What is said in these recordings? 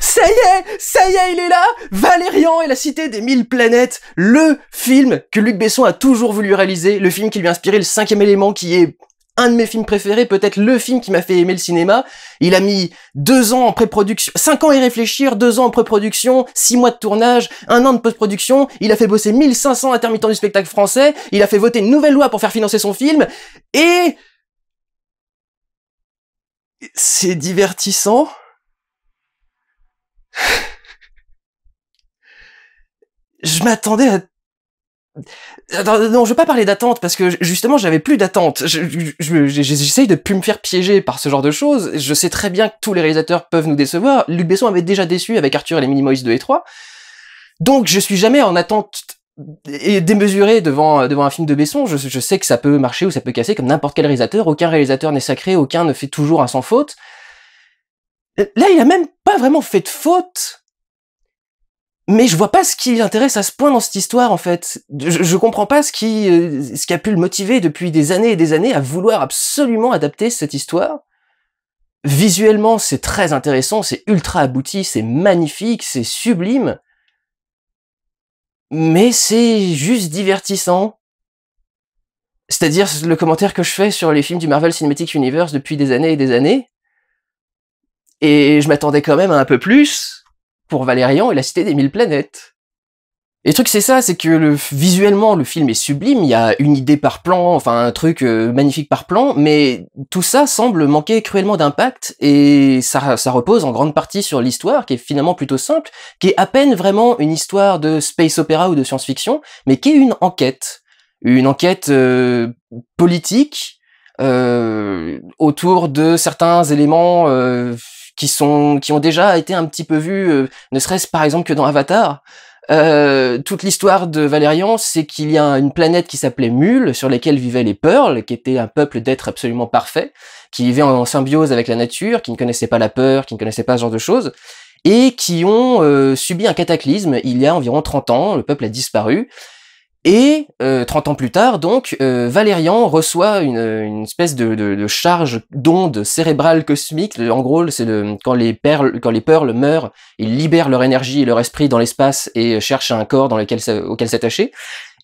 Ça y est, ça y est, il est là Valérian et la cité des mille planètes, le film que Luc Besson a toujours voulu réaliser, le film qui lui a inspiré le cinquième élément qui est un de mes films préférés, peut-être le film qui m'a fait aimer le cinéma. Il a mis deux ans en pré-production, cinq ans à y réfléchir, deux ans en pré-production, six mois de tournage, un an de post-production. Il a fait bosser 1500 intermittents du spectacle français. Il a fait voter une nouvelle loi pour faire financer son film. Et... C'est divertissant. je m'attendais à non, non, je veux pas parler d'attente parce que justement j'avais plus d'attente. J'essaye je, ne de plus me faire piéger par ce genre de choses. Je sais très bien que tous les réalisateurs peuvent nous décevoir. Luc Besson avait déjà déçu avec Arthur et les Minimoys 2 et 3. Donc je suis jamais en attente et démesurée devant devant un film de Besson. Je, sais que ça peut marcher ou ça peut casser comme n'importe quel réalisateur. Aucun réalisateur n'est sacré, aucun ne fait toujours un sans faute. Là, il a même pas vraiment fait de faute. Mais je vois pas ce qui l'intéresse à ce point dans cette histoire, en fait. Je, comprends pas ce qui, euh, ce qui a pu le motiver depuis des années et des années à vouloir absolument adapter cette histoire. Visuellement, c'est très intéressant, c'est ultra abouti, c'est magnifique, c'est sublime. Mais c'est juste divertissant. C'est-à-dire le commentaire que je fais sur les films du Marvel Cinematic Universe depuis des années et des années. Et je m'attendais quand même à un peu plus pour Valérian et la Cité des Mille Planètes. Et le truc c'est ça, c'est que le, visuellement le film est sublime, il y a une idée par plan, enfin un truc euh, magnifique par plan, mais tout ça semble manquer cruellement d'impact et ça, ça repose en grande partie sur l'histoire qui est finalement plutôt simple, qui est à peine vraiment une histoire de space opéra ou de science-fiction, mais qui est une enquête, une enquête euh, politique euh, autour de certains éléments euh, qui sont qui ont déjà été un petit peu vus, euh, ne serait-ce par exemple que dans Avatar. Euh, toute l'histoire de Valérian, c'est qu'il y a une planète qui s'appelait Mule, sur laquelle vivaient les Pearls, qui était un peuple d'êtres absolument parfaits, qui vivaient en, symbiose avec la nature, qui ne connaissaient pas la peur, qui ne connaissaient pas ce genre de choses, et qui ont euh, subi un cataclysme il y a environ 30 ans, le peuple a disparu, et 30 euh, ans plus tard, donc, euh, Valérian reçoit une, euh, une espèce de, de, charge d'onde cérébrale cosmique. En gros, c'est quand les perles, quand les pearls meurent, ils libèrent leur énergie et leur esprit dans l'espace et cherchent un corps dans auquel s'attacher.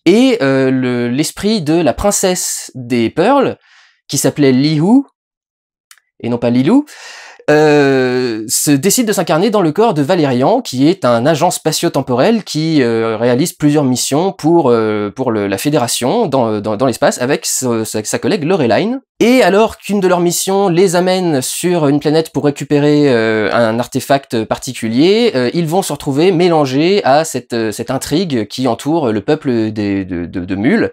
Et l'esprit de la princesse des perles, qui s'appelait Lihu, et non pas Lilou, euh, se décide de s'incarner dans le corps de Valérian, qui est un agent spatio-temporel qui euh, réalise plusieurs missions pour, euh, pour la Fédération dans, l'espace avec sa, collègue Loreline. Et alors qu'une de leurs missions les amène sur une planète pour récupérer un artefact particulier, ils vont se retrouver mélangés à cette, intrigue qui entoure le peuple de, mules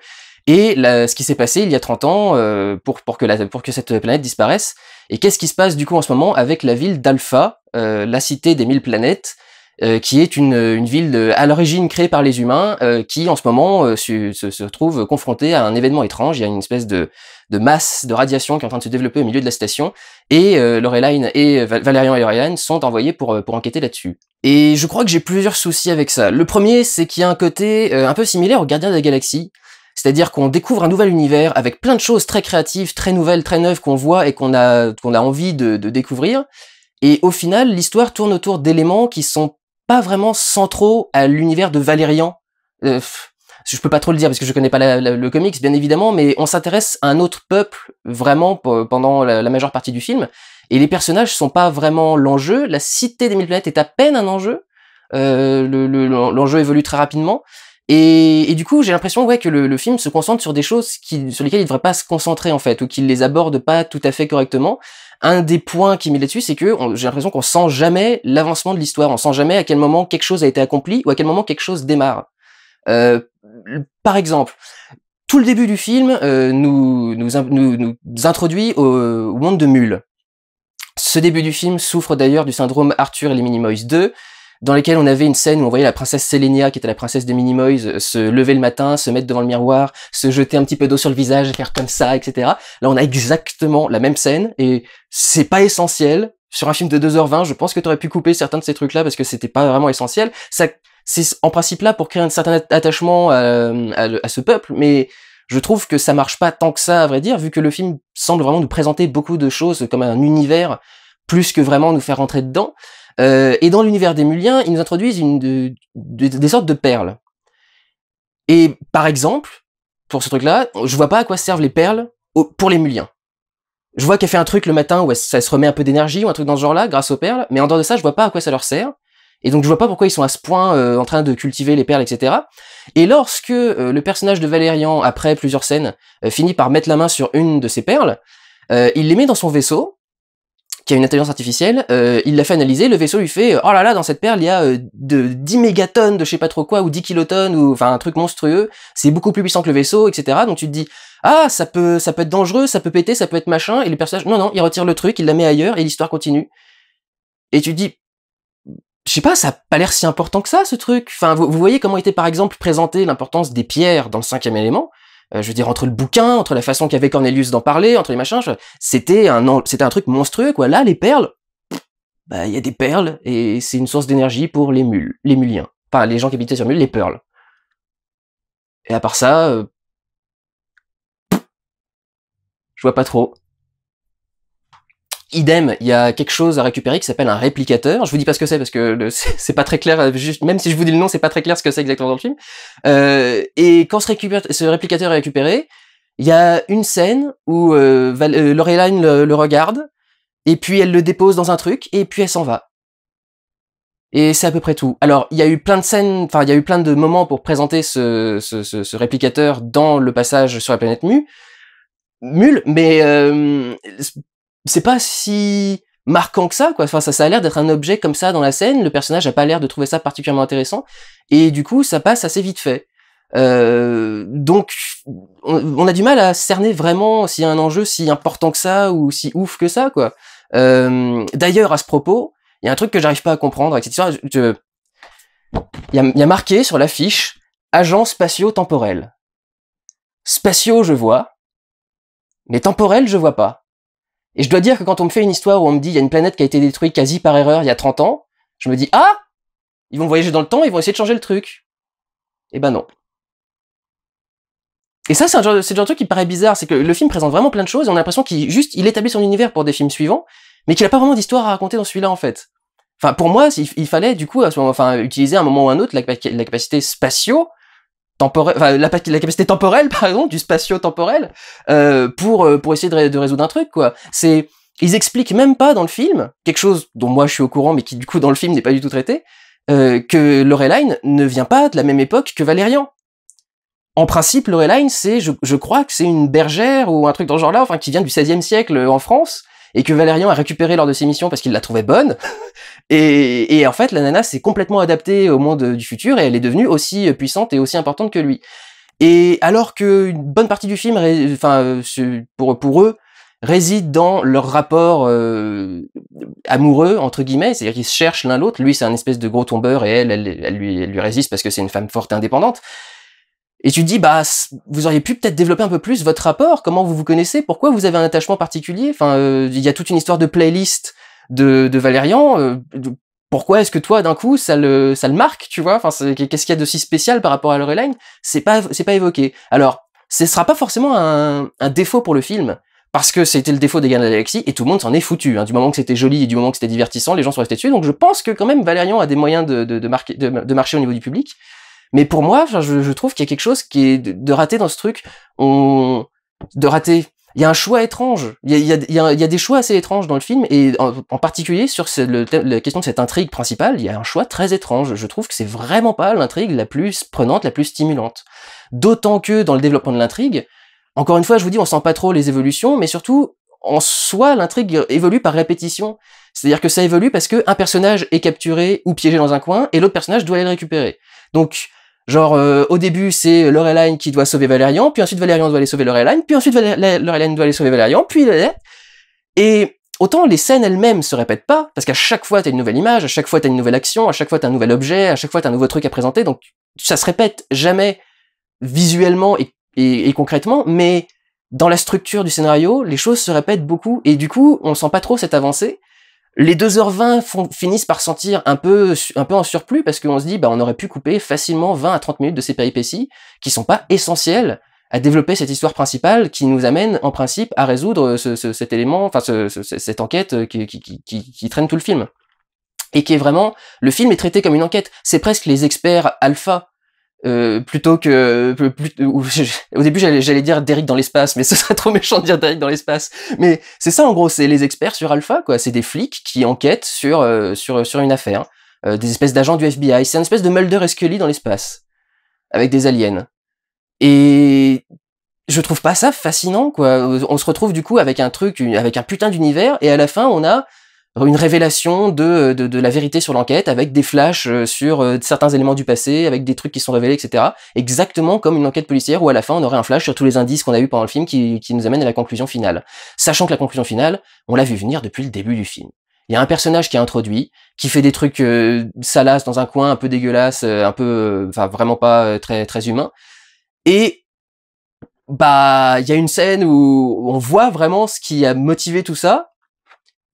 et ce qui s'est passé il y a 30 ans euh, pour, que cette planète disparaisse. Et qu'est-ce qui se passe du coup en ce moment avec la ville d'Alpha, euh, la cité des mille planètes, euh, qui est une, ville à l'origine créée par les humains, qui en ce moment se, trouve confrontée à un événement étrange. Il y a une espèce de, masse de radiation qui est en train de se développer au milieu de la station. Et Loreline et et Loreline sont envoyés pour, pour enquêter là-dessus. Et je crois que j'ai plusieurs soucis avec ça. Le premier, c'est qu'il y a un côté un peu similaire au Gardien de la Galaxie c'est-à-dire qu'on découvre un nouvel univers avec plein de choses très créatives, très nouvelles, très neuves qu'on voit et qu'on a, qu'on a envie de, découvrir. Et au final, l'histoire tourne autour d'éléments qui sont pas vraiment centraux à l'univers de Valérian. Euh, je peux pas trop le dire parce que je connais pas le comics, bien évidemment, mais on s'intéresse à un autre peuple vraiment pendant la, majeure partie du film. Et les personnages sont pas vraiment l'enjeu. La cité des mille planètes est à peine un enjeu. Euh, l'enjeu évolue très rapidement. Et, du coup, j'ai l'impression ouais, que le, film se concentre sur des choses sur lesquelles il ne devrait pas se concentrer, en fait, ou qu'il les aborde pas tout à fait correctement. Un des points qui met là-dessus, c'est que j'ai l'impression qu'on sent jamais l'avancement de l'histoire, on sent jamais à quel moment quelque chose a été accompli ou à quel moment quelque chose démarre. Euh, par exemple, tout le début du film euh, nous, introduit au, monde de Mule. Ce début du film souffre d'ailleurs du syndrome Arthur et les Minimoys 2, dans lesquelles on avait une scène où on voyait la princesse Selenia, qui était la princesse des Minimoys, euh, se lever le matin, se mettre devant le miroir, se jeter un petit peu d'eau sur le visage, faire comme ça, etc. Là, on a exactement la même scène, et c'est pas essentiel. Sur un film de 2h20, je pense que aurais pu couper certains de ces trucs-là parce que c'était pas vraiment essentiel. Ça, c'est en principe là pour créer un certain attachement euh, à, à ce peuple, mais je trouve que ça marche pas tant que ça, à vrai dire, vu que le film semble vraiment nous présenter beaucoup de choses comme un univers plus que vraiment nous faire rentrer dedans. Euh, et dans l'univers des Muliens, ils nous introduisent des sortes de perles. Et par exemple, pour ce truc-là, je vois pas à quoi servent les perles pour les Muliens. Je vois qu'elle fait un truc le matin où elle, ça se remet un peu d'énergie ou un truc dans ce genre-là grâce aux perles, mais en dehors de ça, je vois pas à quoi ça leur sert. Et donc je vois pas pourquoi ils sont à ce point euh, en train de cultiver les perles, etc. Et lorsque euh, le personnage de Valérian, après plusieurs scènes, finit par mettre la main sur une de ces perles, il les met dans son vaisseau, qui a une intelligence artificielle, euh, il l'a fait analyser, le vaisseau lui fait euh, oh là là dans cette perle il y a euh, de 10 mégatonnes de je sais pas trop quoi ou 10 kilotonnes ou enfin un truc monstrueux, c'est beaucoup plus puissant que le vaisseau etc. Donc tu te dis ah ça peut ça peut être dangereux, ça peut péter, ça peut être machin et les personnages... » non non il retire le truc, il la met ailleurs et l'histoire continue. Et tu te dis je sais pas, ça a pas l'air si important que ça, ce truc. Enfin, vous, vous voyez comment était par exemple présenté l'importance des pierres dans le cinquième élément. Euh, je veux dire, entre le bouquin, entre la façon qu'avait Cornelius d'en parler, entre les machins, c'était un, c'était un truc monstrueux, quoi. Là, les perles, bah, il y a des perles, et c'est une source d'énergie pour les mules, les muliens. Enfin, les gens qui habitaient sur mules, les perles. Et à part ça, euh, je vois pas trop. Idem, il y a quelque chose à récupérer qui s'appelle un réplicateur. Je vous dis pas ce que c'est parce que c'est pas très clair. Euh, même si je vous dis le nom, c'est pas très clair ce que c'est exactement dans le film. Euh, et quand ce, réplicateur est récupéré, il y a une scène où euh, euh le, regarde et puis elle le dépose dans un truc et puis elle s'en va. Et c'est à peu près tout. Alors, il y a eu plein de scènes, enfin, il y a eu plein de moments pour présenter ce, réplicateur dans le passage sur la planète Mu mule, mais euh, c'est pas si marquant que ça, quoi. Enfin, ça, a l'air d'être un objet comme ça dans la scène. Le personnage a pas l'air de trouver ça particulièrement intéressant, et du coup, ça passe assez vite fait. Euh, donc, on, a du mal à cerner vraiment s'il y a un enjeu si important que ça ou si ouf que ça, quoi. Euh, d'ailleurs, à ce propos, il y a un truc que j'arrive pas à comprendre avec cette histoire. Il, y a, marqué sur l'affiche agent spatio-temporel. Spatio, je vois, mais temporel, je vois pas. Et je dois dire que quand on me fait une histoire où on me dit il y a une planète qui a été détruite quasi par erreur il y a 30 ans, je me dis ah ils vont voyager dans le temps, ils vont essayer de changer le truc. Et eh ben non. Et ça, c'est un genre, de, truc qui paraît bizarre, c'est que le film présente vraiment plein de choses, et on a l'impression qu'il juste, il établit son univers pour des films suivants, mais qu'il a pas vraiment d'histoire à raconter dans celui-là, en fait. Enfin, pour moi, il, fallait, du coup, à ce moment, enfin, utiliser à un moment ou à un autre la, la capacité spatio temporelle, enfin, la, capacité temporelle, par exemple, du spatio-temporel, euh, pour, euh, pour essayer de, résoudre un truc, quoi. C'est, ils expliquent même pas dans le film, quelque chose dont moi je suis au courant, mais qui du coup dans le film n'est pas du tout traité, euh, que Loreline ne vient pas de la même époque que Valérian. En principe, Loreline, c'est, je, crois que c'est une bergère ou un truc dans ce genre-là, enfin, qui vient du 16e siècle euh, en France, et que Valérian a récupéré lors de ses missions parce qu'il la trouvait bonne. et, en fait, la nana s'est complètement adaptée au monde du futur et elle est devenue aussi puissante et aussi importante que lui. Et alors qu'une bonne partie du film, enfin, pour, eux, réside dans leur rapport euh, amoureux entre guillemets, c'est-à-dire qu'ils se cherchent l'un l'autre. Lui, c'est un espèce de gros tombeur et elle, lui, elle lui résiste parce que c'est une femme forte et indépendante. Et tu dis, bah, vous auriez pu peut-être développer un peu plus votre rapport, comment vous vous connaissez, pourquoi vous avez un attachement particulier. Enfin, euh, il y a toute une histoire de playlist de, de Valérian. Euh, pourquoi est-ce que toi, d'un coup, ça le, ça le marque, tu vois Enfin, qu'est-ce qu'il y a de si spécial par rapport à Loreline C'est pas, c'est pas évoqué. Alors, ce sera pas forcément un, défaut pour le film, parce que c'était le défaut des Gardiens de Galaxie et tout le monde s'en est foutu. Hein. Du moment que c'était joli et du moment que c'était divertissant, les gens sont restés dessus. Donc je pense que quand même Valérian a des moyens de, de, marquer, de, marcher au niveau du public. Mais pour moi, je, trouve qu'il y a quelque chose qui est de, raté dans ce truc. de raté. Il y a un choix étrange. Il y a, des choix assez étranges dans le film et en, particulier sur la question de cette intrigue principale, il y a un choix très étrange. Je trouve que c'est vraiment pas l'intrigue la plus prenante, la plus stimulante. D'autant que dans le développement de l'intrigue, encore une fois, je vous dis, on sent pas trop les évolutions, mais surtout, en soi, l'intrigue évolue par répétition. C'est-à-dire que ça évolue parce que personnage est capturé ou piégé dans un coin et l'autre personnage doit aller le récupérer. Donc, Genre, euh, au début, c'est Loreline qui doit sauver Valerian, puis ensuite Valerian doit aller sauver Loreline, puis ensuite Loreline doit aller sauver Valerian, puis... Et autant les scènes elles-mêmes se répètent pas, parce qu'à chaque fois, t'as une nouvelle image, à chaque fois, t'as une nouvelle action, à chaque fois, t'as un nouvel objet, à chaque fois, t'as un nouveau truc à présenter, donc ça se répète jamais visuellement et concrètement, mais dans la structure du scénario, les choses se répètent beaucoup, et du coup, on sent pas trop cette avancée, les 2h20 finissent par sentir un peu, un peu en surplus parce qu'on se dit, bah, on aurait pu couper facilement 20 à 30 minutes de ces péripéties qui sont pas essentielles à développer cette histoire principale qui nous amène en principe à résoudre cet élément, enfin ce, cette enquête euh, qui, qui, qui, traîne tout le film. Et qui est vraiment, le film est traité comme une enquête. C'est presque les experts alpha euh, plutôt que euh, au début j'allais dire Derrick dans l'espace mais ce serait trop méchant de dire Derrick dans l'espace mais c'est ça en gros c'est les experts sur Alpha quoi c'est des flics qui enquêtent sur euh, sur sur une affaire des espèces d'agents du FBI c'est une espèce de Mulder et Scully dans l'espace avec des aliens et je trouve pas ça fascinant quoi on se retrouve du coup avec un truc avec un putain d'univers et à la fin on a une révélation de, de, la vérité sur l'enquête, avec des flashs euh, sur euh, certains éléments du passé, avec des trucs qui sont révélés, etc. Exactement comme une enquête policière où à la fin on aurait un flash sur tous les indices qu'on a eu pendant le film qui, qui nous amène à la conclusion finale. Sachant que la conclusion finale, on l'a vu venir depuis le début du film. Il y a un personnage qui est introduit, qui fait des trucs euh, salaces dans un coin, un peu dégueulasse, un peu, enfin vraiment pas très très humain. Et bah, il y a une scène où on voit vraiment ce qui a motivé tout ça,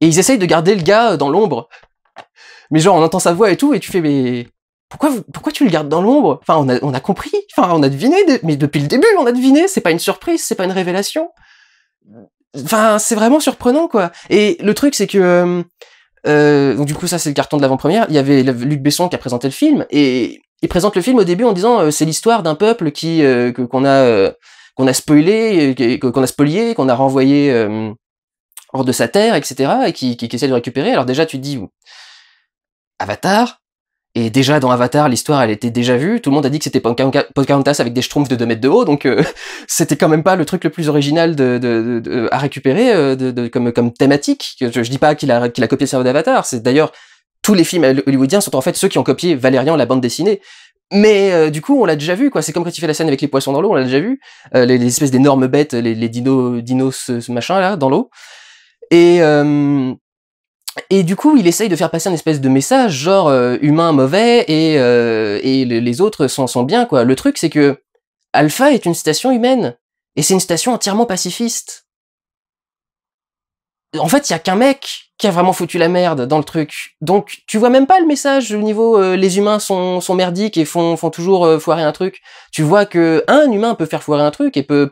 et ils essayent de garder le gars euh, dans l'ombre. Mais genre, on entend sa voix et tout, et tu fais, mais pourquoi, pourquoi tu le gardes dans l'ombre Enfin, on a, on a, compris, enfin, on a deviné, mais depuis le début, on a deviné, c'est pas une surprise, c'est pas une révélation. Enfin, c'est vraiment surprenant, quoi. Et le truc, c'est que... Euh, euh donc du coup, ça, c'est le carton de l'avant-première. Il y avait Luc Besson qui a présenté le film, et il présente le film au début en disant euh, c'est l'histoire d'un peuple qui qu'on a qu'on a spoilé, qu'on a spolié, qu'on a renvoyé hors de sa terre, etc., et qui, qui, essaie de récupérer. Alors déjà, tu te dis, Avatar, et déjà dans Avatar, l'histoire, elle était déjà vue. Tout le monde a dit que c'était Pocahontas avec des schtroumpfs de 2 mètres de haut, donc euh, c'était quand même pas le truc le plus original de, à récupérer euh, comme, comme thématique. Je, je dis pas qu'il a, copié le cerveau d'Avatar. C'est d'ailleurs tous les films hollywoodiens sont en fait ceux qui ont copié Valérian, la bande dessinée. Mais euh, du coup, on l'a déjà vu, quoi. C'est comme quand tu fais la scène avec les poissons dans l'eau, on l'a déjà vu. les, espèces d'énormes bêtes, les, les dinos, dinos, ce machin là, dans l'eau. Euh, et, du coup, il essaye de faire passer un espèce de message, genre euh, humain mauvais et, euh, les autres sont, sont bien, quoi. Le truc, c'est que Alpha est une station humaine, et c'est une station entièrement pacifiste. En fait, il y a qu'un mec qui a vraiment foutu la merde dans le truc. Donc tu vois même pas le message au niveau euh, les humains sont, sont merdiques et font, font toujours euh, foirer un truc. Tu vois que un humain peut faire foirer un truc et peut,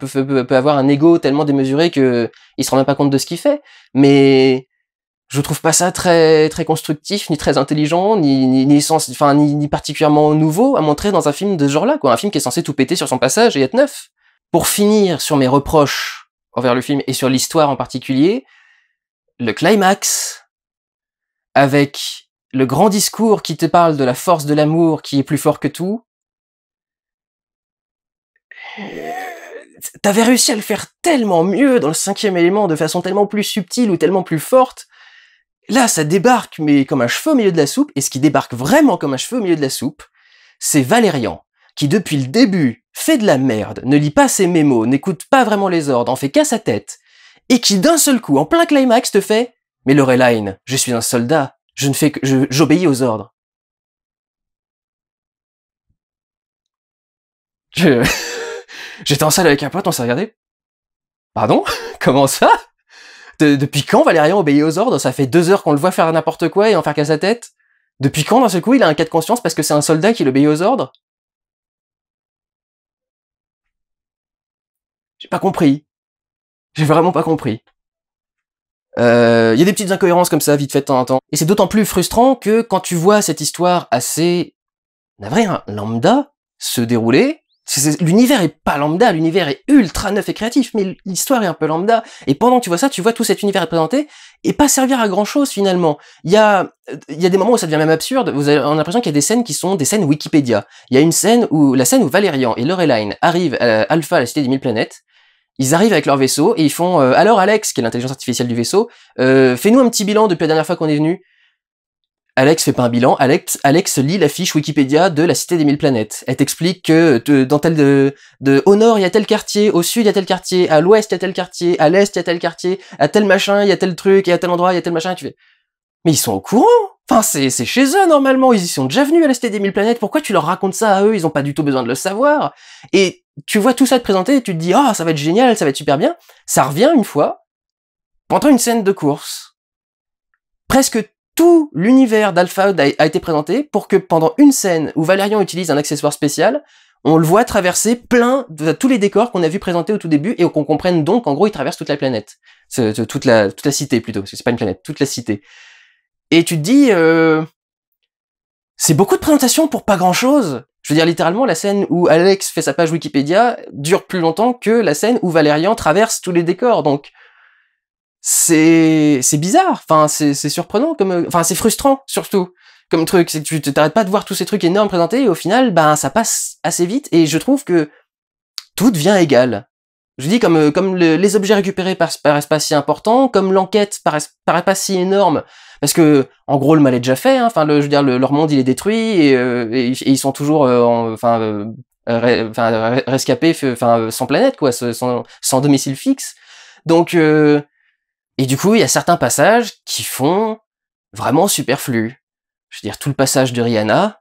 avoir un ego tellement démesuré que il se rend même pas compte de ce qu'il fait. Mais je trouve pas ça très très constructif ni très intelligent ni ni ni, sens, ni, particulièrement nouveau à montrer dans un film de ce genre-là quoi, un film qui est censé tout péter sur son passage et être neuf. Pour finir sur mes reproches envers le film et sur l'histoire en particulier, le climax, avec le grand discours qui te parle de la force de l'amour qui est plus fort que tout, euh, t'avais réussi à le faire tellement mieux dans le cinquième élément, de façon tellement plus subtile ou tellement plus forte. Là, ça débarque, mais comme un cheveu au milieu de la soupe, et ce qui débarque vraiment comme un cheveu au milieu de la soupe, c'est Valérian, qui depuis le début fait de la merde, ne lit pas ses mémos, n'écoute pas vraiment les ordres, en fait qu'à sa tête, et qui d'un seul coup, en plein climax, te fait Mais Loreline, je suis un soldat, je ne fais que j'obéis aux ordres. J'étais en salle avec un pote, on s'est regardé. Pardon Comment ça Depuis quand Valérian obéit aux ordres Ça fait deux heures qu'on le voit faire n'importe quoi et en faire qu'à sa tête. Depuis quand, d'un seul coup, il a un cas de conscience parce que c'est un soldat qui l'obéit aux ordres J'ai pas compris. J'ai vraiment pas compris. Il euh, y a des petites incohérences comme ça, vite fait de temps en temps. Et c'est d'autant plus frustrant que quand tu vois cette histoire assez navrée, hein, lambda, se dérouler, l'univers est pas lambda, l'univers est ultra neuf et créatif, mais l'histoire est un peu lambda. Et pendant que tu vois ça, tu vois tout cet univers représenté et pas servir à grand chose finalement. Il y a, y des moments où ça devient même absurde. Vous avez, on a l'impression qu'il y a des scènes qui sont des scènes Wikipédia. Il y a une scène où la scène où Valérian et Loreline arrivent à euh, Alpha, la cité des mille planètes, ils arrivent avec leur vaisseau et ils font euh, alors Alex, qui est l'intelligence artificielle du vaisseau, euh, fais-nous un petit bilan depuis la dernière fois qu'on est venu. Alex fait pas un bilan, Alex, Alex lit la fiche Wikipédia de la Cité des Mille Planètes. Elle t'explique que dans tel de, de, au nord il y a tel quartier, au sud il y a tel quartier, à l'ouest il y a tel quartier, à l'est il y a tel quartier, à tel machin il y a tel truc, et à tel endroit il y a tel machin. Et tu fais, mais ils sont au courant Enfin, c'est chez eux normalement, ils y sont déjà venus à des 1000 planètes, pourquoi tu leur racontes ça à eux Ils n'ont pas du tout besoin de le savoir. Et tu vois tout ça te présenter tu te dis, oh, ça va être génial, ça va être super bien. Ça revient une fois, pendant une scène de course. Presque tout l'univers d'Alpha a été présenté pour que pendant une scène où Valérian utilise un accessoire spécial, on le voit traverser plein de tous les décors qu'on a vu présenter au tout début et qu'on comprenne donc qu'en gros il traverse toute la planète, toute la toute la cité plutôt parce que c'est pas une planète, toute la cité. Et tu te dis, euh, c'est beaucoup de présentations pour pas grand chose. Je veux dire, littéralement, la scène où Alex fait sa page Wikipédia dure plus longtemps que la scène où Valérian traverse tous les décors. Donc, c'est, c'est bizarre. Enfin, c'est, c'est surprenant comme, enfin, c'est frustrant, surtout, comme truc. C'est que tu t'arrêtes pas de voir tous ces trucs énormes présentés et au final, ben, ça passe assez vite et je trouve que tout devient égal. Je dis comme, euh, comme les objets récupérés par, paraissent pas si importants, comme l'enquête paraît, paraît pas si énorme, parce que en gros le mal est déjà fait. Hein. enfin, le, je veux dire, leur monde il est détruit et, euh, ils sont toujours euh, enfin, rescapés, sans planète quoi, sans, domicile fixe. Donc et du coup il y a certains passages qui font vraiment superflu. Je veux dire tout le passage de Rihanna,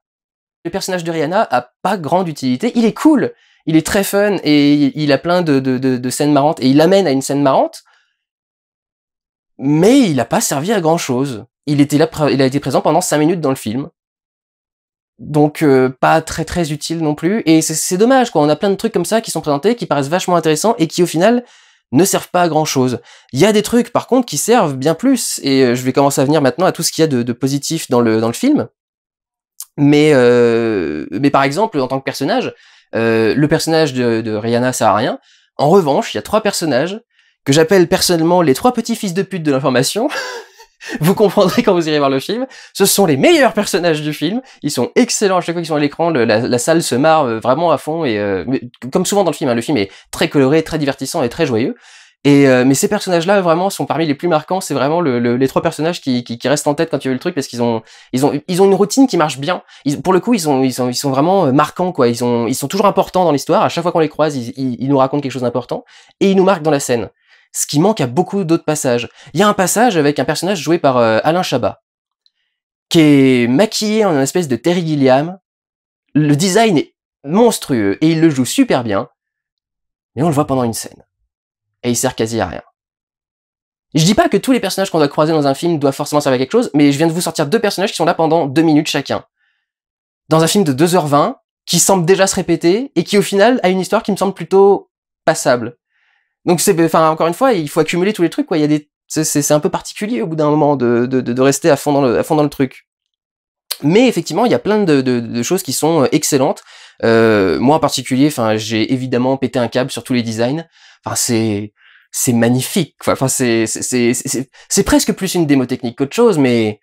le personnage de Rihanna a pas grande utilité. Il est cool, il est très fun et il a plein de, scènes marrantes et il amène à une scène marrante. Mais il n'a pas servi à grand chose. Il était là, il a été présent pendant 5 minutes dans le film. Donc euh, pas très très utile non plus. Et c'est dommage quoi. On a plein de trucs comme ça qui sont présentés, qui paraissent vachement intéressants et qui au final ne servent pas à grand chose. Il y a des trucs par contre qui servent bien plus. Et euh, je vais commencer à venir maintenant à tout ce qu'il y a de, positif dans le dans le film. Mais euh, mais par exemple en tant que personnage, euh, le personnage de, Rihanna sert à rien. En revanche, il y a trois personnages que j'appelle personnellement les trois petits fils de pute de l'information. vous comprendrez quand vous irez voir le film. Ce sont les meilleurs personnages du film. Ils sont excellents à chaque fois qu'ils sont à l'écran. La, salle se marre euh, vraiment à fond et euh, comme souvent dans le film, hein, le film est très coloré, très divertissant et très joyeux. Et euh, mais ces personnages-là vraiment sont parmi les plus marquants. C'est vraiment le, les trois personnages qui, qui, qui, restent en tête quand tu veux le truc parce qu'ils ont ils ont ils ont une routine qui marche bien. Ils, pour le coup, ils ont ils sont ils sont vraiment euh, marquants quoi. Ils ont ils sont toujours importants dans l'histoire. À chaque fois qu'on les croise, ils, ils, nous racontent quelque chose d'important et ils nous marquent dans la scène. Ce qui manque à beaucoup d'autres passages. Il y a un passage avec un personnage joué par euh, Alain Chabat qui est maquillé en une espèce de Terry Gilliam. Le design est monstrueux et il le joue super bien. Mais on le voit pendant une scène et il sert quasi à rien. Je dis pas que tous les personnages qu'on doit croiser dans un film doivent forcément servir à quelque chose, mais je viens de vous sortir deux personnages qui sont là pendant deux minutes chacun. Dans un film de 2h20, qui semble déjà se répéter, et qui au final a une histoire qui me semble plutôt passable. Donc c'est, ben, enfin encore une fois, il faut accumuler tous les trucs quoi. Il y a des, c'est, un peu particulier au bout d'un moment de, rester à fond dans le, fond dans le truc. Mais effectivement, il y a plein de choses qui sont euh, excellentes. Euh, moi en particulier, enfin, j'ai évidemment pété un câble sur tous les designs. Enfin, c'est c'est magnifique. Enfin, c'est c'est c'est presque plus une démo technique qu'autre chose, mais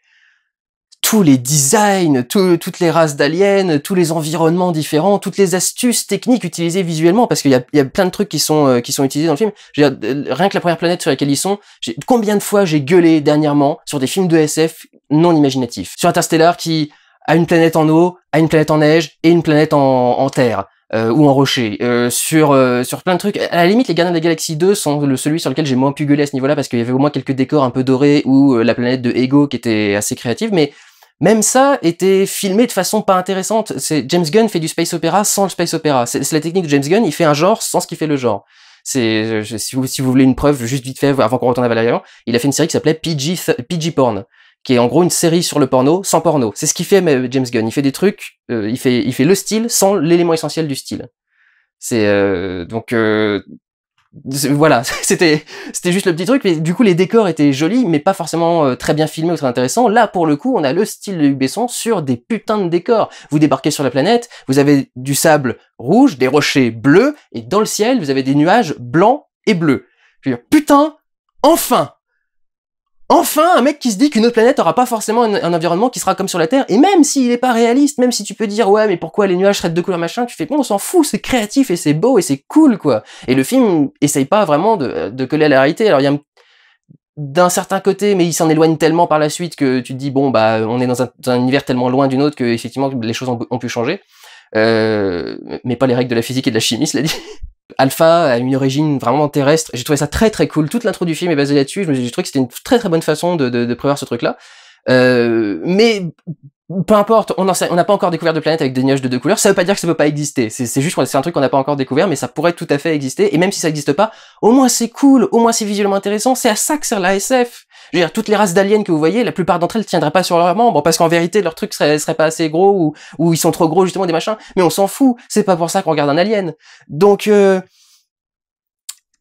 tous les designs, toutes les races d'aliens, tous les environnements différents, toutes les astuces techniques utilisées visuellement, parce qu'il y a, y a, plein de trucs qui sont euh, qui sont utilisés dans le film. Euh, rien que la première planète sur laquelle ils sont, combien de fois j'ai gueulé dernièrement sur des films de SF non imaginatifs, sur Interstellar qui à une planète en eau, à une planète en neige et une planète en, terre. Euh, ou en rocher, euh, sur euh, sur plein de trucs. À la limite, les Gardiens de la Galaxie 2 sont le celui sur lequel j'ai moins pu gueuler à ce niveau-là parce qu'il y avait au moins quelques décors un peu dorés ou la planète de Ego qui était assez créative, mais même ça était filmé de façon pas intéressante. C'est James Gunn fait du space opéra sans le space opéra. C'est la technique de James Gunn, il fait un genre sans ce qu'il fait le genre. C'est si vous si vous voulez une preuve juste vite fait avant qu'on retourne à Valérian, il a fait une série qui s'appelait PG PG porn qui est en gros une série sur le porno sans porno. C'est ce qu'il fait James Gunn. Il fait des trucs, euh, il fait il fait le style sans l'élément essentiel du style. C'est euh, donc euh, voilà, c'était c'était juste le petit truc. Mais du coup, les décors étaient jolis, mais pas forcément très bien filmés ou très intéressants. Là, pour le coup, on a le style de Besson sur des putains de décors. Vous débarquez sur la planète, vous avez du sable rouge, des rochers bleus, et dans le ciel, vous avez des nuages blancs et bleus. Je veux dire, putain, enfin Enfin, un mec qui se dit qu'une autre planète aura pas forcément un, environnement qui sera comme sur la Terre, et même s'il est pas réaliste, même si tu peux dire ouais mais pourquoi les nuages seraient de couleur machin, tu fais bon on s'en fout, c'est créatif et c'est beau et c'est cool quoi. Et le film essaye pas vraiment de, coller à la réalité. Alors il y a d'un certain côté, mais il s'en éloigne tellement par la suite que tu te dis bon bah on est dans un, univers tellement loin d'une autre que effectivement les choses ont, pu changer, euh, mais pas les règles de la physique et de la chimie, cela dit. Alpha a une origine vraiment terrestre. J'ai trouvé ça très très cool. Toute l'intro du film est basée là-dessus. Je me suis dit, que c'était une très très bonne façon de, de, prévoir ce truc-là. Euh, mais peu importe, on n'a pas encore découvert de planète avec des nuages de deux couleurs. Ça veut pas dire que ça peut pas exister. C'est juste, c'est un truc qu'on n'a pas encore découvert, mais ça pourrait tout à fait exister. Et même si ça n'existe pas, au moins c'est cool, au moins c'est visuellement intéressant. C'est à ça que sert la SF. Je veux dire, toutes les races d'aliens que vous voyez, la plupart d'entre elles tiendraient pas sur leurs membres, parce qu'en vérité, leur truc serait, serait pas assez gros, ou, ils sont trop gros, justement, des machins. Mais on s'en fout. C'est pas pour ça qu'on regarde un alien. Donc, euh,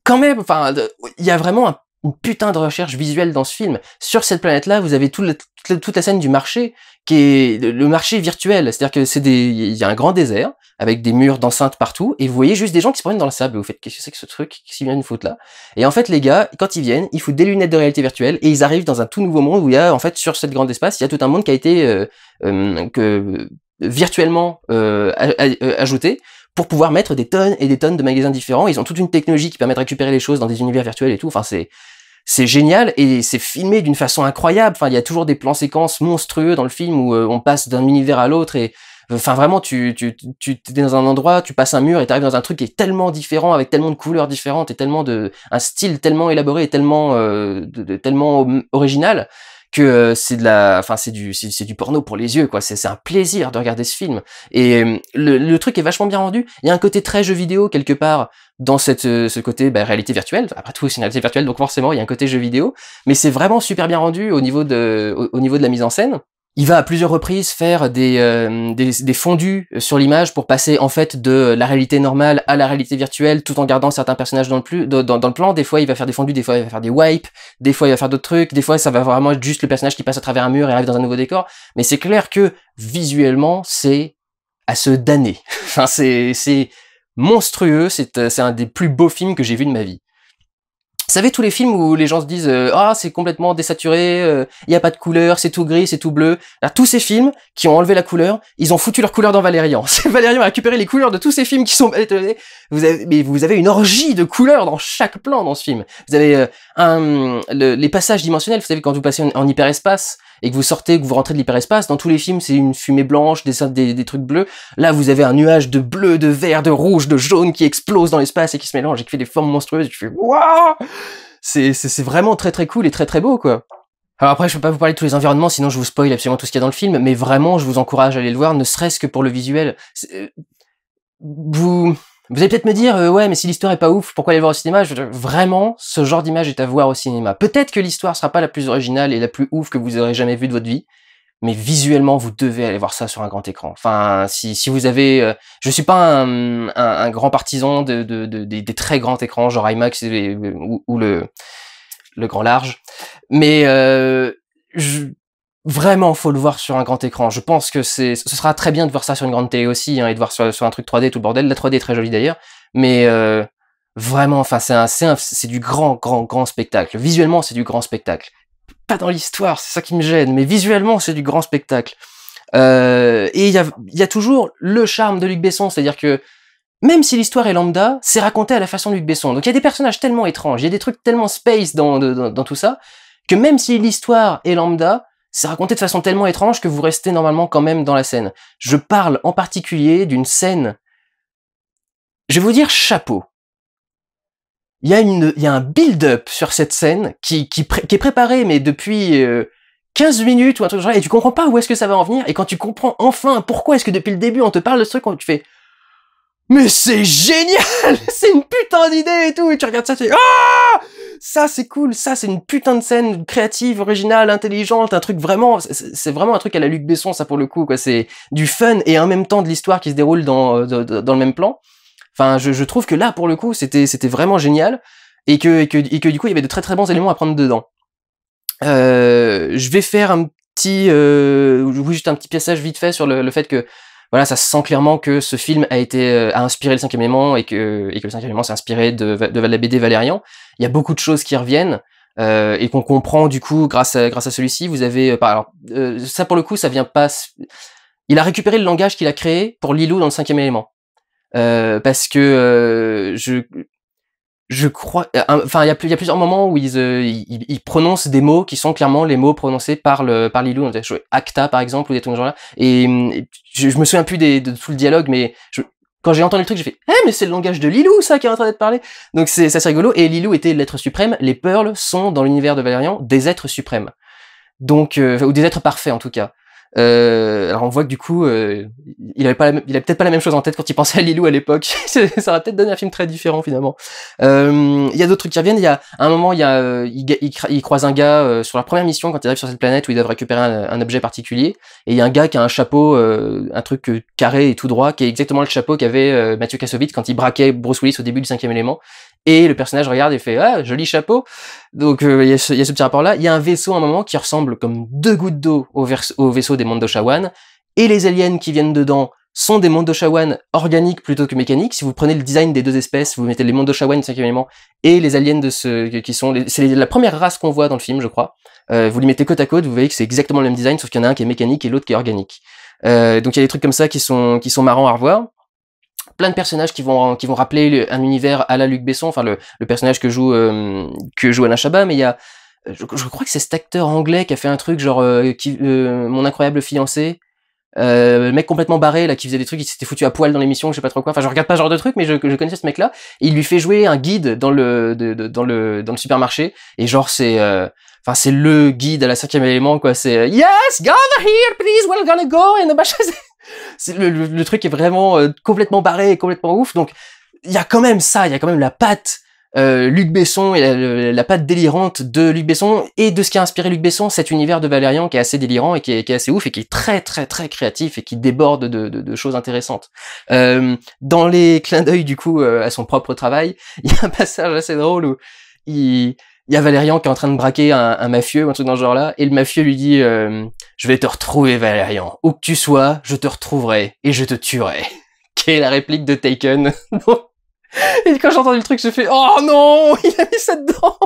quand même, enfin, il y a vraiment un une putain de recherche visuelle dans ce film. Sur cette planète-là, vous avez toute, la, scène du marché, qui est le marché virtuel. C'est-à-dire que c'est il y a un grand désert, avec des murs d'enceinte partout, et vous voyez juste des gens qui se promènent dans le sable, et vous faites, qu'est-ce que c'est que ce truc, qu'est-ce qu'ils de foutre là Et en fait, les gars, quand ils viennent, ils foutent des lunettes de réalité virtuelle, et ils arrivent dans un tout nouveau monde où il y a, en fait, sur cette grande espace, il y a tout un monde qui a été euh, euh, que, euh, virtuellement ajouté, pour pouvoir mettre des tonnes et des tonnes de magasins différents. Ils ont toute une technologie qui permet de récupérer les choses dans des univers virtuels et tout. Enfin, c'est c'est génial et c'est filmé d'une façon incroyable. Enfin, il y a toujours des plans séquences monstrueux dans le film où on passe d'un univers à l'autre et Enfin, vraiment, tu, tu, tu es dans un endroit, tu passes un mur et t'arrives dans un truc qui est tellement différent, avec tellement de couleurs différentes et tellement de. un style tellement élaboré et tellement, euh, tellement original que euh, c'est de la enfin c'est du c'est du porno pour les yeux quoi c'est un plaisir de regarder ce film et euh, le, le, truc est vachement bien rendu il y a un côté très jeu vidéo quelque part dans cette ce côté bah, réalité virtuelle après tout c'est une réalité virtuelle donc forcément il y a un côté jeu vidéo mais c'est vraiment super bien rendu au niveau de au niveau de la mise en scène il va à plusieurs reprises faire euh, des, des, fondus sur l'image pour passer en fait de la réalité normale à la réalité virtuelle tout en gardant certains personnages dans le, plan. Des fois il va faire des fondus, des fois il va faire des wipes, des fois il va faire d'autres trucs, des fois ça va vraiment être juste le personnage qui passe à travers un mur et arrive dans un nouveau décor. Mais c'est clair que visuellement c'est à se damner. enfin c'est monstrueux, euh, c'est un des plus beaux films que j'ai vu de ma vie. Vous savez, tous les films où les gens se disent euh, « Ah, c'est complètement désaturé, il euh, a pas de couleur, c'est tout gris, c'est tout bleu ». Tous ces films qui ont enlevé la couleur, ils ont foutu leur couleur dans Valérian. Valérian a récupéré les couleurs de tous ces films qui sont... Vous avez, mais vous avez une orgie de couleurs dans chaque plan dans ce film. Vous avez euh, un, les passages dimensionnels, vous savez, quand vous passez en hyperespace, et que vous sortez, que vous rentrez de l'hyperespace, dans tous les films, c'est une fumée blanche, des, des, des, trucs bleus. Là, vous avez un nuage de bleu, de vert, de rouge, de jaune qui explose dans l'espace et qui se mélange et qui fait des formes monstrueuses. Et tu fais waouh C'est vraiment très très cool et très très beau, quoi. Alors après, je peux pas vous parler de tous les environnements, sinon je vous spoil absolument tout ce qu'il y a dans le film, mais vraiment, je vous encourage à aller le voir, ne serait-ce que pour le visuel. Euh, vous vous allez peut-être me dire, euh, ouais, mais si l'histoire est pas ouf, pourquoi aller voir au cinéma Vraiment, ce genre d'image est à voir au cinéma. Peut-être que l'histoire sera pas la plus originale et la plus ouf que vous aurez jamais vu de votre vie, mais visuellement, vous devez aller voir ça sur un grand écran. Enfin, si, si vous avez... Euh, je suis pas un, grand partisan de, des, très grands écrans, genre IMAX ou, ou, le, le grand large, mais... Euh, je, vraiment, faut le voir sur un grand écran. Je pense que c'est, ce sera très bien de voir ça sur une grande télé aussi, hein, et de voir sur, sur, un truc 3D tout le bordel. La 3D est très jolie d'ailleurs, mais euh, vraiment, enfin, c'est un, c'est du grand, grand, grand spectacle. Visuellement, c'est du grand spectacle. Pas dans l'histoire, c'est ça qui me gêne, mais visuellement, c'est du grand spectacle. Euh, et il y a, y a toujours le charme de Luc Besson, c'est-à-dire que même si l'histoire est lambda, c'est raconté à la façon de Luc Besson. Donc il y a des personnages tellement étranges, il y a des trucs tellement space dans, dans, dans tout ça, que même si l'histoire est lambda, c'est raconté de façon tellement étrange que vous restez normalement quand même dans la scène. Je parle en particulier d'une scène... Je vais vous dire chapeau. Il y, a un build-up sur cette scène qui, est préparé, mais depuis 15 euh, minutes ou un truc genre, et tu comprends pas où est-ce que ça va en venir, et quand tu comprends enfin pourquoi est-ce que depuis le début on te parle de ce truc, quand tu fais « Mais c'est génial C'est une putain d'idée et tout !» Et tu regardes ça, tu fais ah « ça c'est cool, ça c'est une putain de scène créative, originale, intelligente, un truc vraiment, c'est vraiment un truc à la Luc Besson ça pour le coup quoi, c'est du fun et en même temps de l'histoire qui se déroule dans euh, dans le même plan. Enfin, je, trouve que là pour le coup c'était c'était vraiment génial et que, et que que du coup il y avait de très très bons éléments à prendre dedans. Euh, je vais faire un petit, euh, juste un petit passage vite fait sur le fait que voilà, ça se sent clairement que ce film a été euh, a inspiré le cinquième élément et que, et que le cinquième élément s'est inspiré de, de la BD Valérian. Il y a beaucoup de choses qui reviennent. Euh, et qu'on comprend du coup grâce à, grâce à celui-ci. Vous avez, euh, alors, euh, ça pour le coup, ça vient pas. Il a récupéré le langage qu'il a créé pour Lilou dans le cinquième élément. parce que je, je crois, euh, enfin, il y, a plusieurs moments où euh, ils, ils, prononcent des mots qui sont clairement les mots prononcés par le par Lilou, Acta par exemple ou des trucs genre là. Et hum, je, me souviens plus des, de tout le dialogue, mais quand j'ai entendu le truc, j'ai fait, eh mais c'est le langage de Lilou ça qui est en train d'être parlé. Donc c'est ça c'est rigolo. Et Lilou était l'être suprême. Les Pearls sont dans l'univers de Valérian des êtres suprêmes, donc euh, ou des êtres parfaits en tout cas. Euh, alors on voit que du coup, euh, il avait il avait peut-être pas la même chose en tête quand il pensait à Lilou à l'époque. ça aurait peut-être donné un film très différent finalement. Euh, il y a d'autres trucs qui reviennent. Il y a à un moment, il y a, euh, croise un gars sur la première mission quand il arrive sur cette planète où ils doivent récupérer un, objet particulier. Et il y a un gars qui a un chapeau, un truc carré et tout droit, qui est exactement le chapeau qu'avait Mathieu Kassovitz quand il braquait Bruce Willis au début du cinquième élément et le personnage regarde et fait ah joli chapeau. Donc euh, il y, a ce petit rapport là. Il y a un vaisseau à un moment qui ressemble comme deux gouttes d'eau au, vaisseau des mondes Mondoshawan et les aliens qui viennent dedans sont des mondes Mondoshawan organiques plutôt que mécaniques. Si vous prenez le design des deux espèces, vous mettez les mondes cinquième élément et les aliens de ceux qui sont c'est la première race qu'on voit dans le film, je crois. Euh, vous les mettez côte à côte, vous voyez que c'est exactement le même design, sauf qu'il y en a un qui est mécanique et l'autre qui est organique. Euh, donc il y a des trucs comme ça qui sont qui sont marrants à revoir plein de personnages qui vont qui vont rappeler un univers à la Luc Besson, enfin le, le personnage que joue euh, que joue Alain Chabat, mais il y a euh, je, crois que c'est cet acteur anglais qui a fait un truc genre euh, qui, mon incroyable fiancé. le mec complètement barré là qui faisait des trucs, il s'était foutu à poil dans l'émission, je sais pas trop quoi. Enfin, je regarde pas ce genre de truc, mais je, je connaissais ce mec-là. Il lui fait jouer un guide dans le de, de, dans le dans le supermarché et genre c'est enfin c'est le guide à la cinquième élément quoi. C'est Yes, gather here, please, we're gonna go and the le, le, truc est vraiment euh, complètement barré et complètement ouf. Donc, il y a quand même ça, il y a quand même la patte euh, Luc Besson et la, pâte patte délirante de Luc Besson et de ce qui a inspiré Luc Besson, cet univers de Valérian qui est assez délirant et qui est, assez ouf et qui est très très très créatif et qui déborde de, choses intéressantes. Euh, dans les clins d'œil du coup euh, à son propre travail, il y a un passage assez drôle où il il y a Valérian qui est en train de braquer un, mafieux ou un truc dans ce genre-là, et le mafieux lui dit euh, Je vais te retrouver, Valérian. Où que tu sois, je te retrouverai et je te tuerai. » Quelle est la réplique de Taken. et quand j'ai entendu le truc, je fais Oh non Il a mis ça dedans !»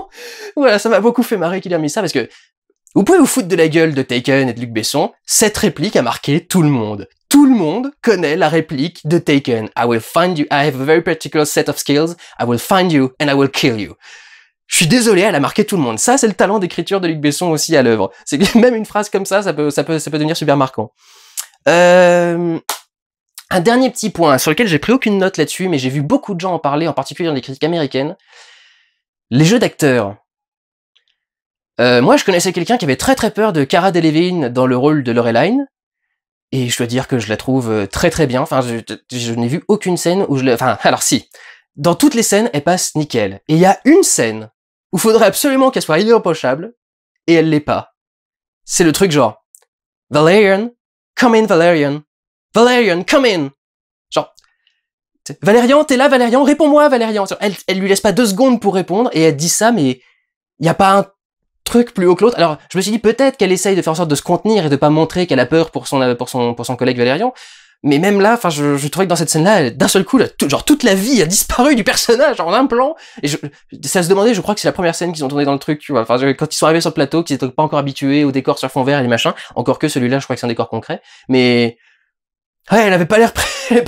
Voilà, ça m'a beaucoup fait marrer qu'il ait mis ça, parce que vous pouvez vous foutre de la gueule de Taken et de Luc Besson, cette réplique a marqué tout le monde. Tout le monde connaît la réplique de Taken. I will find you, I have a very particular set of skills, I will find you and I will kill you. Je suis désolé, elle a marqué tout le monde. Ça, c'est le talent d'écriture de Luc Besson aussi à l'œuvre. C'est même une phrase comme ça, ça peut, ça peut, ça peut devenir super marquant. Euh, un dernier petit point sur lequel j'ai pris aucune note là-dessus, mais j'ai vu beaucoup de gens en parler, en particulier dans les critiques américaines. Les jeux d'acteurs. Euh, moi, je connaissais quelqu'un qui avait très très peur de Cara Delevingne dans le rôle de Loreline, et je dois dire que je la trouve euh, très très bien. Enfin, je, je n'ai vu aucune scène où je Enfin, alors si. Dans toutes les scènes, elle passe nickel. Et il y a une scène où faudrait absolument qu'elle soit irréprochable, et elle l'est pas. C'est le truc genre, Valerian, come in Valerian, Valerian, come in! Genre, Valerian, t'es là, Valerian réponds-moi, Valérian. Elle, lui laisse pas deux secondes pour répondre, et elle dit ça, mais il y a pas un truc plus haut que l'autre. Alors, je me suis dit peut-être qu'elle essaye de faire en sorte de se contenir et de pas montrer qu'elle a peur pour son, pour son, pour son collègue Valérian, mais même là, enfin, je, je, trouvais que dans cette scène-là, d'un seul coup, là, genre toute la vie a disparu du personnage en un plan. Et ça se demandait, je crois que c'est la première scène qu'ils ont tournée dans le truc, tu vois. Enfin, quand ils sont arrivés sur le plateau, qu'ils étaient pas encore habitués au décor sur fond vert et les machins. Encore que celui-là, je crois que c'est un décor concret. Mais ouais, elle avait pas l'air, pas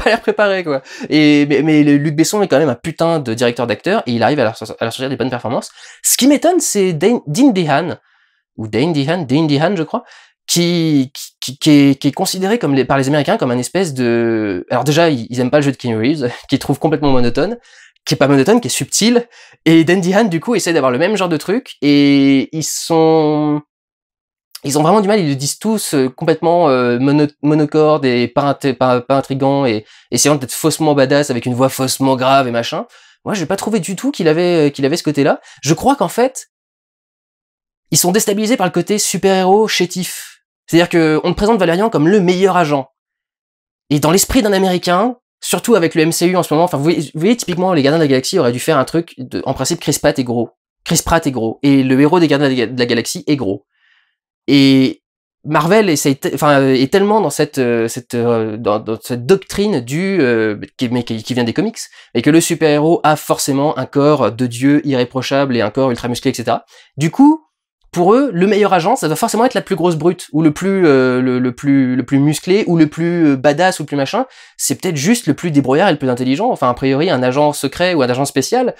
l'air préparée, quoi. Et mais, mais, Luc Besson est quand même un putain de directeur d'acteur et il arrive à leur, à leur sortir des bonnes performances. Ce qui m'étonne, c'est Dean Dehan ou Dane Dehan, Dane Dehan, je crois, qui, qui, qui, est, qui, est, considéré comme les, par les Américains comme un espèce de... Alors déjà, ils, aiment pas le jeu de King Reeves, qu'ils trouvent complètement monotone, qui est pas monotone, qui est subtil, et Dandy Han, du coup, essaie d'avoir le même genre de truc, et ils sont... Ils ont vraiment du mal, ils le disent tous euh, complètement euh, monocorde et pas, pas intrigant et essayant d'être faussement badass avec une voix faussement grave et machin. Moi, j'ai pas trouvé du tout qu'il avait, euh, qu'il avait ce côté-là. Je crois qu'en fait, ils sont déstabilisés par le côté super-héros chétif c'est-à-dire qu'on te présente Valérian comme le meilleur agent. Et dans l'esprit d'un Américain, surtout avec le MCU en ce moment, enfin vous, voyez typiquement les Gardiens de la Galaxie auraient dû faire un truc en principe Chris Pratt est gros, Chris Pratt est gros et le héros des Gardiens de la Galaxie est gros. Et Marvel essaie, est tellement dans cette, euh, cette, euh, cette doctrine du euh, qui, qui, vient des comics et que le super héros a forcément un corps de dieu irréprochable et un corps ultra musclé etc. Du coup pour eux, le meilleur agent, ça doit forcément être la plus grosse brute, ou le plus, euh, le, plus, le plus musclé, ou le plus euh, badass, ou le plus machin. C'est peut-être juste le plus débrouillard et le plus intelligent. Enfin, a priori, un agent secret ou un agent spécial,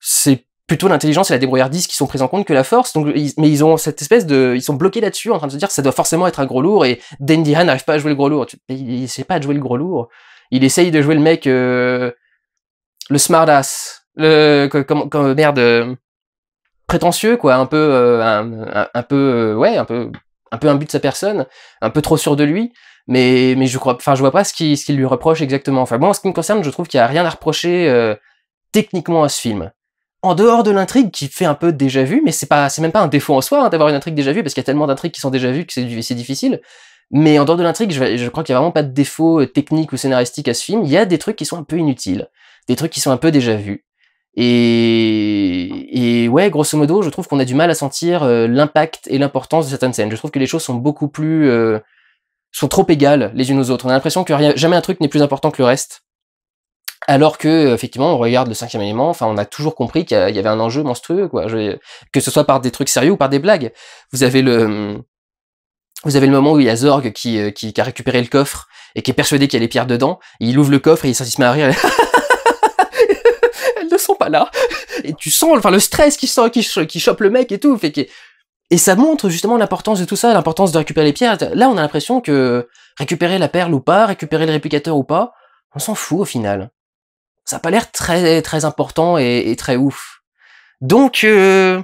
c'est plutôt l'intelligence et la débrouillardise qui sont prises en compte que la force. Donc, ils, mais ils ont cette espèce de, ils sont bloqués là-dessus, en train de se dire, ça doit forcément être un gros lourd, et Dandy Han n'arrive pas à jouer le gros lourd. Il, sait pas de jouer le gros lourd. Il essaye de jouer le mec, euh, le smartass, le, comme merde, prétentieux, quoi, un peu, euh, un, peu, euh, ouais, un peu, un peu un but de sa personne, un peu trop sûr de lui. Mais, mais je crois, enfin, je vois pas ce qu'il ce qui lui reproche exactement. Enfin, moi, bon, en ce qui me concerne, je trouve qu'il y a rien à reprocher euh, techniquement à ce film en dehors de l'intrigue qui fait un peu déjà vu, mais c'est pas, c'est même pas un défaut en soi hein, d'avoir une intrigue déjà vue parce qu'il y a tellement d'intrigues qui sont déjà vues que c'est, difficile. Mais en dehors de l'intrigue, je, je, crois qu'il y a vraiment pas de défaut technique ou scénaristique à ce film. Il y a des trucs qui sont un peu inutiles, des trucs qui sont un peu déjà vus. Et, et, ouais, grosso modo, je trouve qu'on a du mal à sentir euh, l'impact et l'importance de certaines scènes. Je trouve que les choses sont beaucoup plus... Euh, sont trop égales les unes aux autres. On a l'impression que jamais un truc n'est plus important que le reste. Alors que, effectivement, on regarde le cinquième élément, enfin, on a toujours compris qu'il y avait un enjeu monstrueux, que ce soit par des trucs sérieux ou par des blagues. Vous avez le, vous avez le moment où il y a Zorg qui, euh, qui, a récupéré le coffre et qui est persuadé qu'il y a les pierres dedans. il ouvre le coffre et il se à rire. ne sont pas là. Et tu sens, enfin, le stress qui sort, qui, qui chope le mec et tout. Fait que... Et ça montre justement l'importance de tout ça, l'importance de récupérer les pierres. Là, on a l'impression que récupérer la perle ou pas, récupérer le réplicateur ou pas, on s'en fout au final. Ça n'a pas l'air très très important et, très ouf. Donc euh,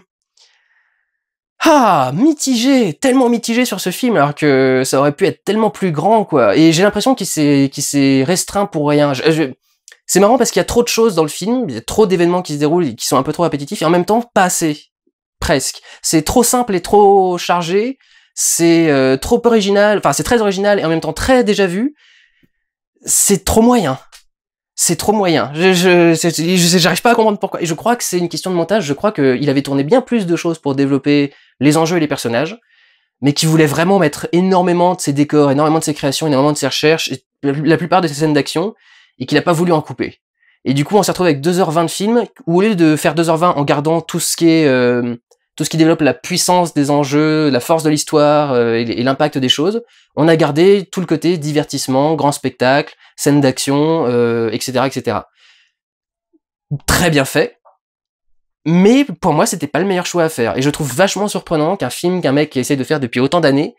ah mitigé, tellement mitigé sur ce film alors que ça aurait pu être tellement plus grand quoi. Et j'ai l'impression qu'il s'est restreint pour rien. C'est marrant parce qu'il y a trop de choses dans le film, il y a trop d'événements qui se déroulent et qui sont un peu trop répétitifs, et en même temps pas assez. Presque. C'est trop simple et trop chargé, c'est euh, trop original, enfin c'est très original et en même temps très déjà vu. C'est trop moyen. C'est trop moyen. Je, je, j'arrive pas à comprendre pourquoi. Et je crois que c'est une question de montage. Je crois qu'il avait tourné bien plus de choses pour développer les enjeux et les personnages, mais qui voulait vraiment mettre énormément de ses décors, énormément de ses créations, énormément de ses recherches, et la plupart de ses scènes d'action et qu'il n'a pas voulu en couper. Et du coup, on s'est retrouvé avec 2h20 de film, où au lieu de faire 2h20 en gardant tout ce qui est euh, tout ce qui développe la puissance des enjeux, la force de l'histoire euh, et l'impact des choses, on a gardé tout le côté divertissement, grand spectacle, scène d'action, etc., euh, etc. Très bien fait. Mais pour moi, c'était pas le meilleur choix à faire. Et je trouve vachement surprenant qu'un film qu'un mec essaie de faire depuis autant d'années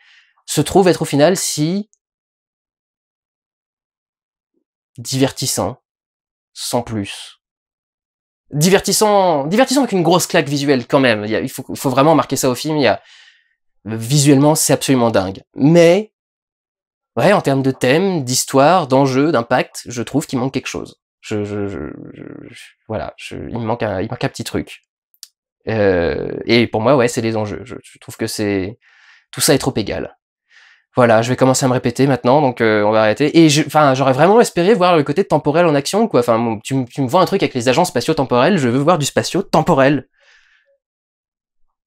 se trouve être au final si divertissant, sans plus. Divertissant, divertissant avec une grosse claque visuelle quand même. Il, faut, vraiment marquer ça au film. visuellement, c'est absolument dingue. Mais, ouais, en termes de thème, d'histoire, d'enjeu, d'impact, je trouve qu'il manque quelque chose. Je, voilà, il manque un, petit truc. Euh, et pour moi, ouais, c'est les enjeux. Je, trouve que c'est tout ça est trop égal voilà, je vais commencer à me répéter maintenant, donc euh, on va arrêter. Et enfin, j'aurais vraiment espéré voir le côté temporel en action, quoi. Enfin, tu, me vois un truc avec les agents spatio-temporels, je veux voir du spatio-temporel.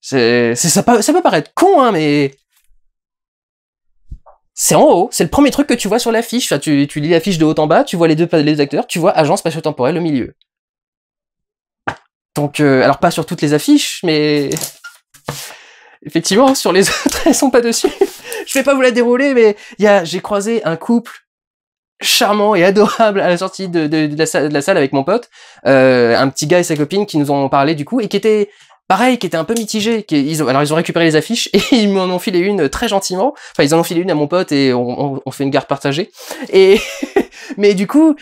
C'est, ça, ça peut paraître con, hein, mais c'est en haut, c'est le premier truc que tu vois sur l'affiche. tu, lis l'affiche de haut en bas, tu vois les deux les acteurs, tu vois agent spatio-temporel au milieu. Donc, euh, alors pas sur toutes les affiches, mais effectivement, sur les autres, elles sont pas dessus je vais pas vous la dérouler, mais il y a, j'ai croisé un couple charmant et adorable à la sortie de, de, la, salle, avec mon pote, euh, un petit gars et sa copine qui nous ont parlé du coup et qui était pareil, qui était un peu mitigé. Qui, ils ont, alors ils ont récupéré les affiches et ils m'en ont filé une très gentiment. Enfin, ils en ont filé une à mon pote et on, on, fait une garde partagée. Et mais du coup,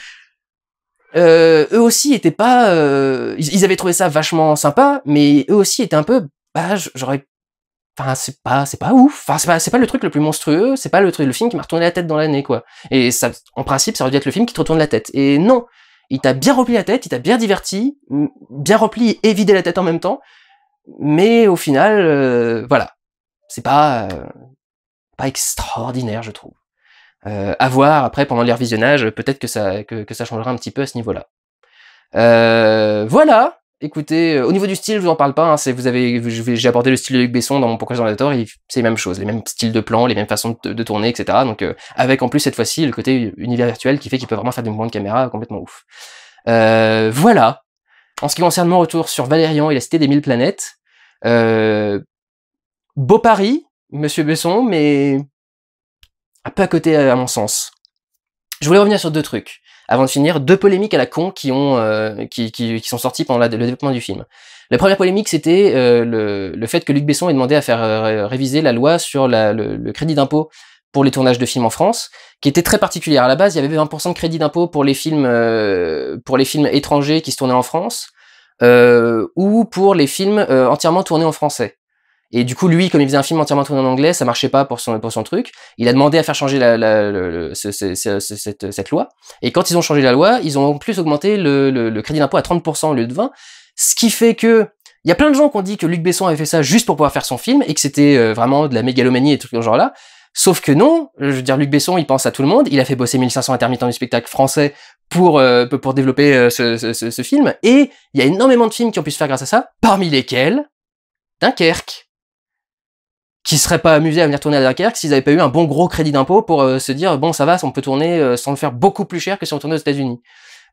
euh, eux aussi étaient pas, euh, ils, avaient trouvé ça vachement sympa, mais eux aussi étaient un peu, bah, j'aurais enfin c'est pas c'est pas ouf enfin c'est pas c'est pas le truc le plus monstrueux c'est pas le truc le film qui m'a retourné la tête dans l'année quoi et ça en principe ça aurait dû être le film qui te retourne la tête et non il t'a bien rempli la tête il t'a bien diverti bien rempli et vidé la tête en même temps mais au final euh, voilà c'est pas euh, pas extraordinaire je trouve euh, à voir après pendant les revisionnages peut-être que ça que, que ça changera un petit peu à ce niveau là voilà Écoutez, euh, au niveau du style, je vous en parle pas. Hein, c'est, vous avez, j'ai abordé le style de Luc Besson dans mon Pourquoi j'en C'est les mêmes choses, les mêmes styles de plans, les mêmes façons de, tourner, etc. Donc, euh, avec en plus cette fois-ci le côté univers virtuel qui fait qu'il peut vraiment faire des mouvements de caméra complètement ouf. Euh, voilà. En ce qui concerne mon retour sur Valérian et la Cité des Mille Planètes, beau pari, Monsieur Besson, mais un peu à côté à mon sens. Je voulais revenir sur deux trucs avant de finir, deux polémiques à la con qui, ont, euh, qui, qui, sont sorties pendant le développement du film. La première polémique, c'était euh, le, le, fait que Luc Besson ait demandé à faire euh, réviser la loi sur le, crédit d'impôt pour les tournages de films en France, qui était très particulière. À la base, il y avait 20% de crédit d'impôt pour les films pour les films étrangers qui se tournaient en France, ou pour les films entièrement tournés en français. Et du coup, lui, comme il faisait un film entièrement tourné en anglais, ça marchait pas pour son, son truc. Il a demandé à faire changer cette, loi. Et quand ils ont changé la loi, ils ont en plus augmenté le, crédit d'impôt à 30% au lieu de 20%. Ce qui fait que il y a plein de gens qui ont dit que Luc Besson avait fait ça juste pour pouvoir faire son film et que c'était euh, vraiment de la mégalomanie et tout ce genre-là. Sauf que non, je veux dire, Luc Besson, il pense à tout le monde. Il a fait bosser 1500 intermittents du spectacle français pour, euh, pour développer euh, ce, film. Et il y a énormément de films qui ont pu se faire grâce à ça, parmi lesquels Dunkerque qui seraient pas amusés à venir tourner à Dunkerque s'ils n'avaient pas eu un bon gros crédit d'impôt pour euh, se dire bon ça va, on peut tourner euh, sans le faire beaucoup plus cher que si on tournait aux États-Unis.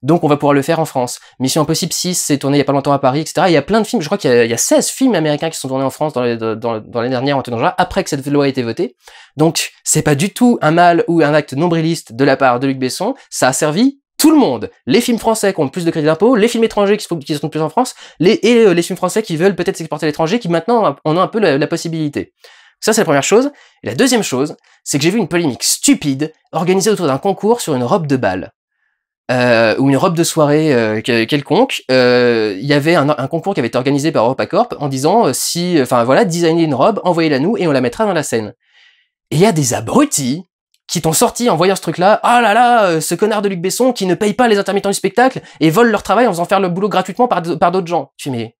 Donc on va pouvoir le faire en France. Mission Impossible 6 s'est tourné il y a pas longtemps à Paris, etc. Il y a plein de films, je crois qu'il y, a 16 films américains qui sont tournés en France dans les, dans, les dernières en après que cette loi a été votée. Donc c'est pas du tout un mal ou un acte nombriliste de la part de Luc Besson, ça a servi tout le monde, les films français qui ont plus de crédit d'impôt, les films étrangers qui, sont, qui plus en France, et euh, les films français qui veulent peut-être s'exporter à l'étranger, qui maintenant en ont un peu la possibilité. Ça, c'est la première chose. Et la deuxième chose, c'est que j'ai vu une polémique stupide organisée autour d'un concours sur une robe de bal. Euh, ou une robe de soirée euh, quelconque, euh, il y avait un, concours qui avait été organisé par EuropaCorp en disant si, enfin voilà, designez une robe, envoyez-la nous et on la mettra dans la scène. Et il y a des abrutis qui t'ont sorti en voyant ce truc-là, ah oh là là, ce connard de Luc Besson qui ne paye pas les intermittents du spectacle et vole leur travail en faisant faire le boulot gratuitement par, d'autres gens. Tu mais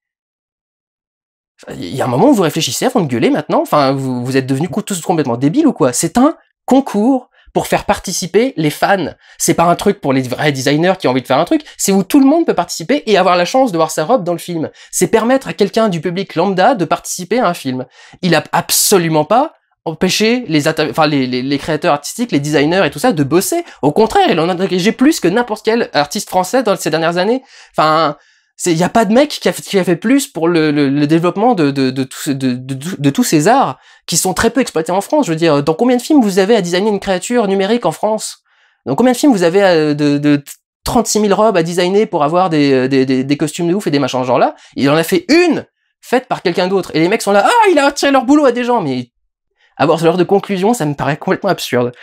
il y a un moment où vous réfléchissez avant de gueuler maintenant. Enfin, vous, êtes devenus tous complètement débiles ou quoi C'est un concours pour faire participer les fans. C'est pas un truc pour les vrais designers qui ont envie de faire un truc, c'est où tout le monde peut participer et avoir la chance de voir sa robe dans le film. C'est permettre à quelqu'un du public lambda de participer à un film. Il a absolument pas empêché les, enfin, les, créateurs artistiques, les designers et tout ça de bosser. Au contraire, il en a engagé plus que n'importe quel artiste français dans ces dernières années. Enfin, il n'y a pas de mec qui a, fait, plus pour le, développement de, tous ces arts qui sont très peu exploités en France. Je veux dire, dans combien de films vous avez à designer une créature numérique en France Dans combien de films vous avez de, 36 000 robes à designer pour avoir des, costumes de ouf et des machins genre là Il en a fait une faite par quelqu'un d'autre. Et les mecs sont là, ah, il a tiré leur boulot à des gens. Mais avoir ce genre de conclusion, ça me paraît complètement absurde.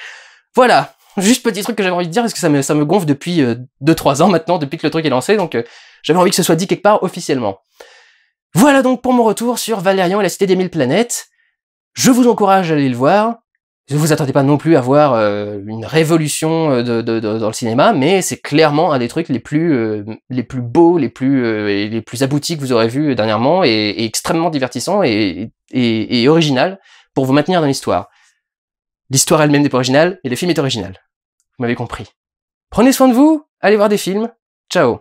Voilà, Juste petit truc que j'avais envie de dire, parce que ça me, ça me gonfle depuis 2-3 euh, ans maintenant, depuis que le truc est lancé, donc euh, j'avais envie que ce soit dit quelque part officiellement. Voilà donc pour mon retour sur Valérian et la Cité des Mille Planètes. Je vous encourage à aller le voir. Ne vous attendez pas non plus à voir euh, une révolution dans le cinéma, mais c'est clairement un des trucs les plus, les plus beaux, les plus, les plus aboutis que vous aurez vu dernièrement, et, extrêmement divertissant et, original pour vous maintenir dans l'histoire. L'histoire elle-même n'est pas originale, et le film est original. Vous m'avez compris. Prenez soin de vous, allez voir des films. Ciao